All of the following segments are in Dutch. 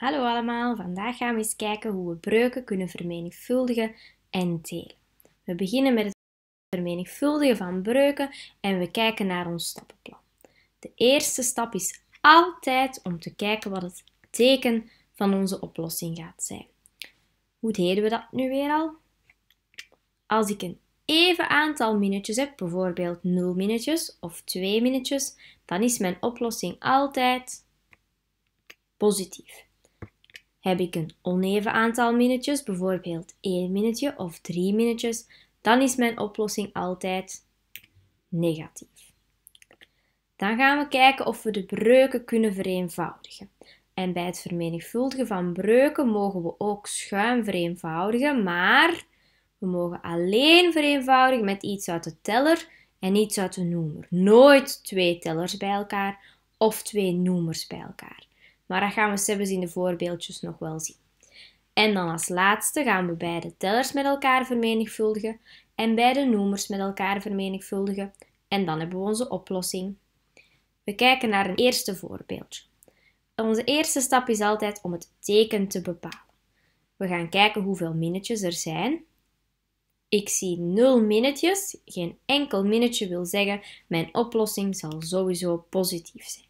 Hallo allemaal, vandaag gaan we eens kijken hoe we breuken kunnen vermenigvuldigen en delen. We beginnen met het vermenigvuldigen van breuken en we kijken naar ons stappenplan. De eerste stap is altijd om te kijken wat het teken van onze oplossing gaat zijn. Hoe deden we dat nu weer al? Als ik een even aantal minuutjes heb, bijvoorbeeld 0 minuutjes of 2 minuutjes, dan is mijn oplossing altijd positief. Heb ik een oneven aantal minnetjes, bijvoorbeeld 1 minuutje of 3 minnetjes, dan is mijn oplossing altijd negatief. Dan gaan we kijken of we de breuken kunnen vereenvoudigen. En bij het vermenigvuldigen van breuken mogen we ook schuin vereenvoudigen, maar we mogen alleen vereenvoudigen met iets uit de teller en iets uit de noemer. Nooit twee tellers bij elkaar of twee noemers bij elkaar. Maar dat gaan we zelfs in de voorbeeldjes nog wel zien. En dan als laatste gaan we beide tellers met elkaar vermenigvuldigen en beide noemers met elkaar vermenigvuldigen. En dan hebben we onze oplossing. We kijken naar een eerste voorbeeldje. Onze eerste stap is altijd om het teken te bepalen. We gaan kijken hoeveel minnetjes er zijn. Ik zie 0 minnetjes. Geen enkel minnetje wil zeggen, mijn oplossing zal sowieso positief zijn.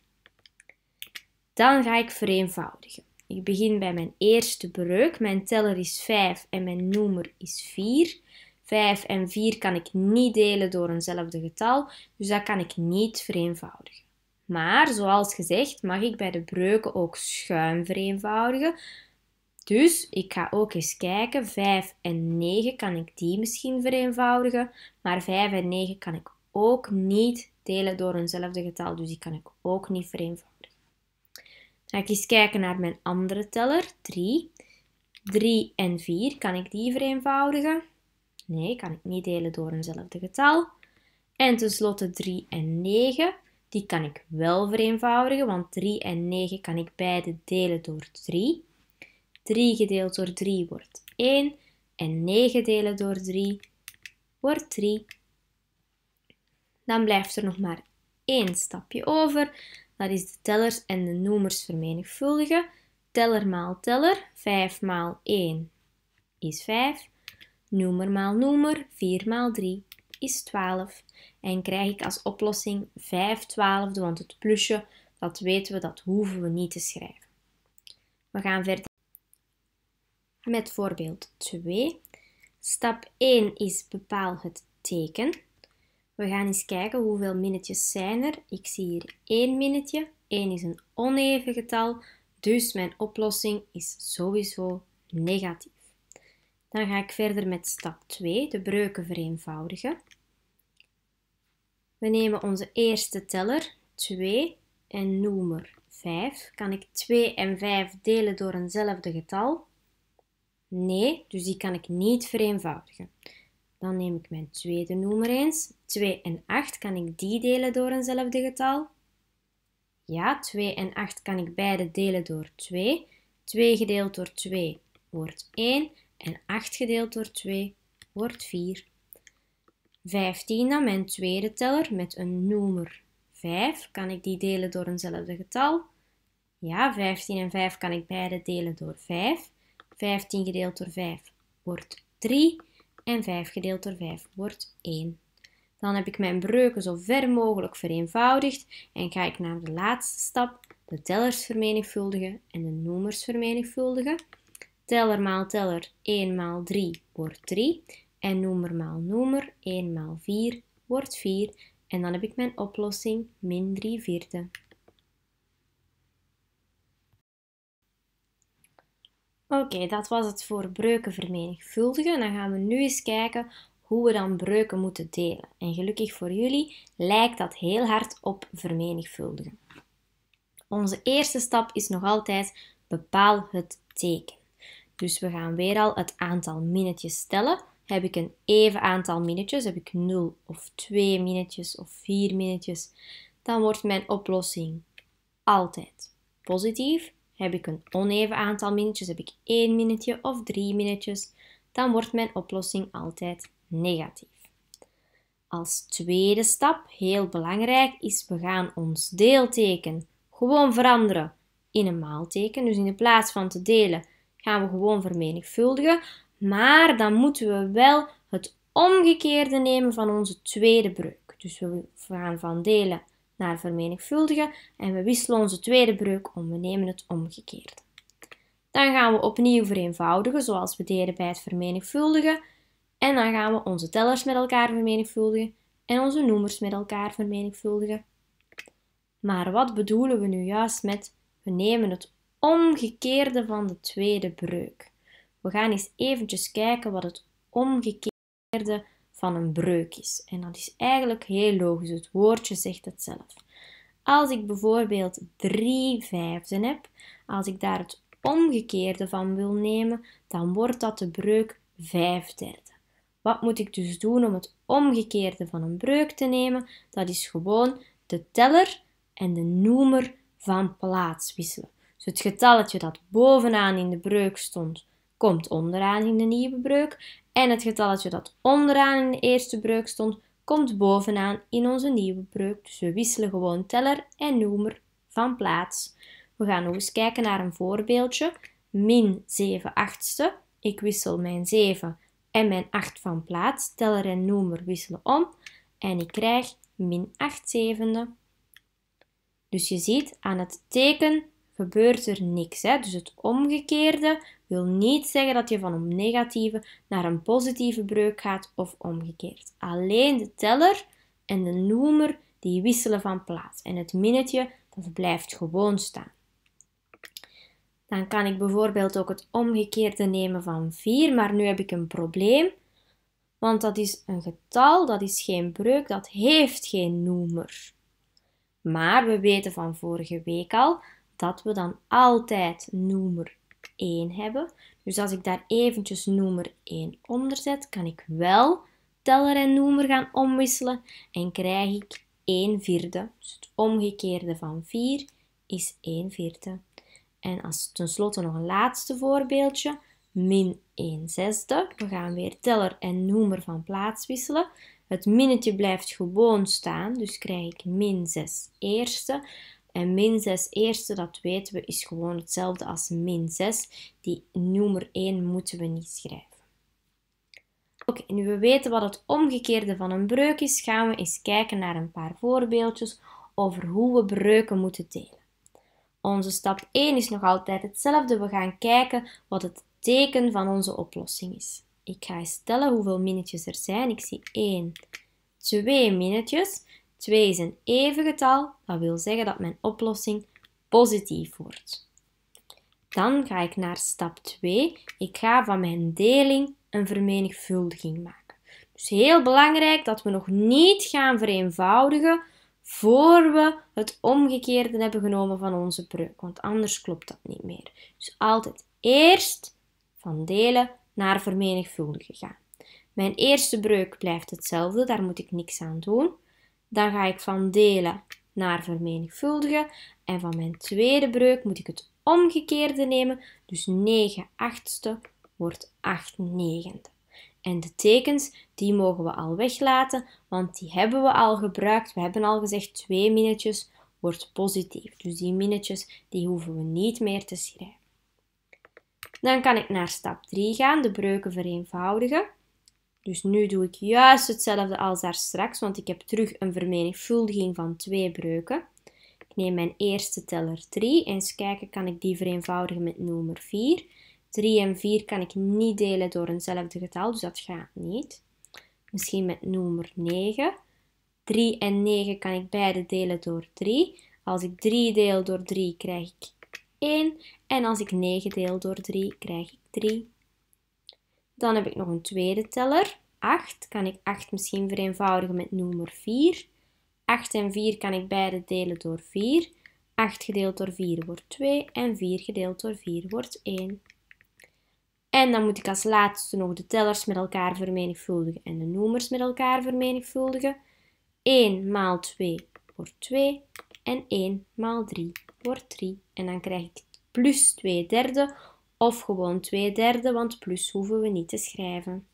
Dan ga ik vereenvoudigen. Ik begin bij mijn eerste breuk. Mijn teller is 5 en mijn noemer is 4. 5 en 4 kan ik niet delen door eenzelfde getal, dus dat kan ik niet vereenvoudigen. Maar zoals gezegd mag ik bij de breuken ook schuin vereenvoudigen. Dus ik ga ook eens kijken, 5 en 9 kan ik die misschien vereenvoudigen, maar 5 en 9 kan ik ook niet delen door eenzelfde getal, dus die kan ik ook niet vereenvoudigen. Ga ik eens kijken naar mijn andere teller, 3. 3 en 4, kan ik die vereenvoudigen? Nee, kan ik niet delen door eenzelfde getal. En tenslotte 3 en 9, die kan ik wel vereenvoudigen, want 3 en 9 kan ik beide delen door 3. 3 gedeeld door 3 wordt 1 en 9 delen door 3 wordt 3. Dan blijft er nog maar één stapje over. Dat is de tellers en de noemers vermenigvuldigen. Teller maal teller, 5 maal 1 is 5. Noemer maal noemer, 4 maal 3 is 12. En krijg ik als oplossing 5 twaalfde, want het plusje, dat weten we, dat hoeven we niet te schrijven. We gaan verder met voorbeeld 2. Stap 1 is bepaal het teken. We gaan eens kijken hoeveel minnetjes zijn er. Ik zie hier 1 minnetje. 1 is een oneven getal, dus mijn oplossing is sowieso negatief. Dan ga ik verder met stap 2, de breuken vereenvoudigen. We nemen onze eerste teller, 2, en noemer 5. Kan ik 2 en 5 delen door eenzelfde getal? Nee, dus die kan ik niet vereenvoudigen. Dan neem ik mijn tweede noemer eens. 2 en 8, kan ik die delen door eenzelfde getal? Ja, 2 en 8 kan ik beide delen door 2. 2 gedeeld door 2 wordt 1 en 8 gedeeld door 2 wordt 4. 15 dan mijn tweede teller met een noemer 5. Kan ik die delen door eenzelfde getal? Ja, 15 en 5 kan ik beide delen door 5. 15 gedeeld door 5 wordt 3 en 5 gedeeld door 5 wordt 1. Dan heb ik mijn breuken zo ver mogelijk vereenvoudigd en ga ik naar de laatste stap, de tellers vermenigvuldigen en de noemers vermenigvuldigen. Teller maal teller 1 maal 3 wordt 3 en noemer maal noemer 1 maal 4 wordt 4 en dan heb ik mijn oplossing min 3 vierde. Oké, dat was het voor breuken vermenigvuldigen. Dan gaan we nu eens kijken hoe we dan breuken moeten delen. En gelukkig voor jullie lijkt dat heel hard op vermenigvuldigen. Onze eerste stap is nog altijd bepaal het teken. Dus we gaan weer al het aantal minnetjes stellen. Heb ik een even aantal minnetjes, heb ik 0 of 2 minnetjes of 4 minnetjes, dan wordt mijn oplossing altijd positief. Heb ik een oneven aantal minuutjes, heb ik één minuutje of drie minuutjes, dan wordt mijn oplossing altijd negatief. Als tweede stap, heel belangrijk, is we gaan ons deelteken gewoon veranderen in een maalteken. Dus in plaats van te delen gaan we gewoon vermenigvuldigen. Maar dan moeten we wel het omgekeerde nemen van onze tweede breuk. Dus we gaan van delen naar vermenigvuldigen en we wisselen onze tweede breuk om, we nemen het omgekeerde. Dan gaan we opnieuw vereenvoudigen zoals we deden bij het vermenigvuldigen en dan gaan we onze tellers met elkaar vermenigvuldigen en onze noemers met elkaar vermenigvuldigen. Maar wat bedoelen we nu juist met we nemen het omgekeerde van de tweede breuk? We gaan eens eventjes kijken wat het omgekeerde van een breuk is. En dat is eigenlijk heel logisch, het woordje zegt het zelf. Als ik bijvoorbeeld 3 vijfden heb, als ik daar het omgekeerde van wil nemen, dan wordt dat de breuk 5 derde. Wat moet ik dus doen om het omgekeerde van een breuk te nemen? Dat is gewoon de teller en de noemer van plaats wisselen. Dus het getalletje dat bovenaan in de breuk stond, komt onderaan in de nieuwe breuk en het getalletje dat onderaan in de eerste breuk stond, komt bovenaan in onze nieuwe breuk. Dus we wisselen gewoon teller en noemer van plaats. We gaan nog eens kijken naar een voorbeeldje. Min 7 achtste. Ik wissel mijn 7 en mijn 8 van plaats. Teller en noemer wisselen om. En ik krijg min 8 zevende. Dus je ziet, aan het teken gebeurt er niks. Hè? Dus het omgekeerde wil niet zeggen dat je van een negatieve naar een positieve breuk gaat of omgekeerd. Alleen de teller en de noemer die wisselen van plaats en het minnetje dat blijft gewoon staan. Dan kan ik bijvoorbeeld ook het omgekeerde nemen van 4, maar nu heb ik een probleem, want dat is een getal, dat is geen breuk, dat heeft geen noemer. Maar we weten van vorige week al dat we dan altijd noemer 1 hebben. Dus als ik daar eventjes noemer 1 onder zet, kan ik wel teller en noemer gaan omwisselen en krijg ik 1 vierde. Dus het omgekeerde van 4 is 1 vierde. En als tenslotte nog een laatste voorbeeldje, min 1 zesde. We gaan weer teller en noemer van plaats wisselen. Het minnetje blijft gewoon staan, dus krijg ik min 6 eerste. En min 6 eerste, dat weten we, is gewoon hetzelfde als min 6. Die nummer 1 moeten we niet schrijven. Oké, nu we weten wat het omgekeerde van een breuk is, gaan we eens kijken naar een paar voorbeeldjes over hoe we breuken moeten delen. Onze stap 1 is nog altijd hetzelfde. We gaan kijken wat het teken van onze oplossing is. Ik ga eens tellen hoeveel minnetjes er zijn. Ik zie 1, 2 minnetjes. 2 is een even getal, dat wil zeggen dat mijn oplossing positief wordt. Dan ga ik naar stap 2. Ik ga van mijn deling een vermenigvuldiging maken. Dus heel belangrijk dat we nog niet gaan vereenvoudigen voor we het omgekeerde hebben genomen van onze breuk, want anders klopt dat niet meer. Dus altijd eerst van delen naar vermenigvuldigen gaan. Mijn eerste breuk blijft hetzelfde, daar moet ik niks aan doen. Dan ga ik van delen naar vermenigvuldigen. En van mijn tweede breuk moet ik het omgekeerde nemen. Dus 9 achtste wordt 8 negende. En de tekens, die mogen we al weglaten, want die hebben we al gebruikt. We hebben al gezegd, 2 minnetjes wordt positief. Dus die minnetjes, die hoeven we niet meer te schrijven. Dan kan ik naar stap 3 gaan, de breuken vereenvoudigen. Dus nu doe ik juist hetzelfde als daar straks, want ik heb terug een vermenigvuldiging van twee breuken. Ik neem mijn eerste teller 3 en eens kijken kan ik die vereenvoudigen met nummer 4. 3 en 4 kan ik niet delen door eenzelfde getal, dus dat gaat niet. Misschien met nummer 9. 3 en 9 kan ik beide delen door 3. Als ik 3 deel door 3 krijg ik 1 en als ik 9 deel door 3 krijg ik 3. Dan heb ik nog een tweede teller. 8 kan ik 8 misschien vereenvoudigen met nummer 4. 8 en 4 kan ik beide delen door 4. 8 gedeeld door 4 wordt 2 en 4 gedeeld door 4 wordt 1. En dan moet ik als laatste nog de tellers met elkaar vermenigvuldigen en de noemers met elkaar vermenigvuldigen. 1 maal 2 wordt 2 en 1 maal 3 wordt 3. En dan krijg ik plus 2 derde of gewoon 2 derde, want plus hoeven we niet te schrijven.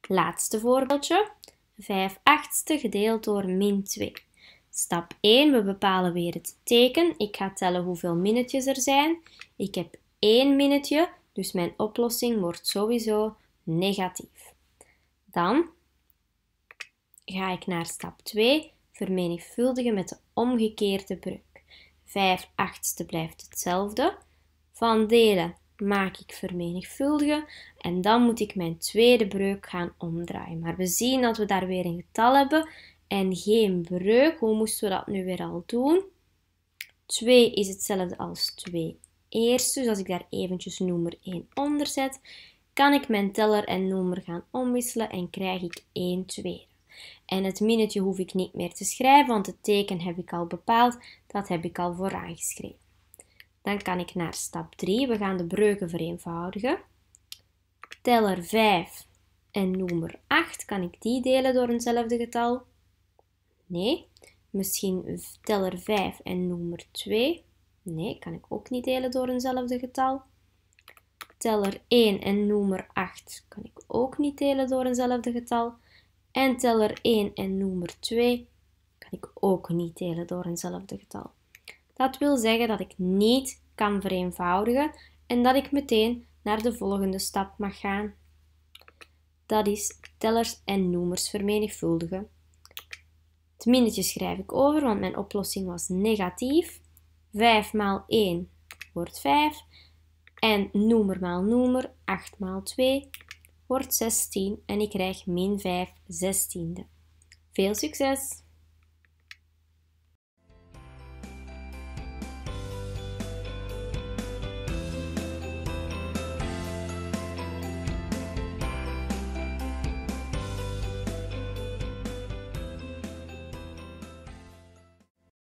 Laatste voorbeeldje. 5 achtste gedeeld door min 2. Stap 1, we bepalen weer het teken. Ik ga tellen hoeveel minnetjes er zijn. Ik heb 1 minnetje, dus mijn oplossing wordt sowieso negatief. Dan ga ik naar stap 2, vermenigvuldigen met de omgekeerde breuk. 5 achtste blijft hetzelfde. Van delen maak ik vermenigvuldigen en dan moet ik mijn tweede breuk gaan omdraaien. Maar we zien dat we daar weer een getal hebben en geen breuk. Hoe moesten we dat nu weer al doen? 2 is hetzelfde als 2 eerst. Dus als ik daar eventjes nummer 1 onder zet, kan ik mijn teller en nummer gaan omwisselen en krijg ik 1 tweede. En het minnetje hoef ik niet meer te schrijven, want het teken heb ik al bepaald. Dat heb ik al vooraan geschreven. Dan kan ik naar stap 3. We gaan de breuken vereenvoudigen. Teller 5 en noemer 8. Kan ik die delen door eenzelfde getal? Nee. Misschien teller 5 en noemer 2? Nee, kan ik ook niet delen door eenzelfde getal. Teller 1 en noemer 8 kan ik ook niet delen door eenzelfde getal. En teller 1 en noemer 2 kan ik ook niet delen door eenzelfde getal. Dat wil zeggen dat ik niet kan vereenvoudigen en dat ik meteen naar de volgende stap mag gaan. Dat is tellers en noemers vermenigvuldigen. Het minnetje schrijf ik over, want mijn oplossing was negatief. 5 maal 1 wordt 5. En noemer maal noemer, 8 maal 2 wordt 16. En ik krijg min 5 zestiende. Veel succes!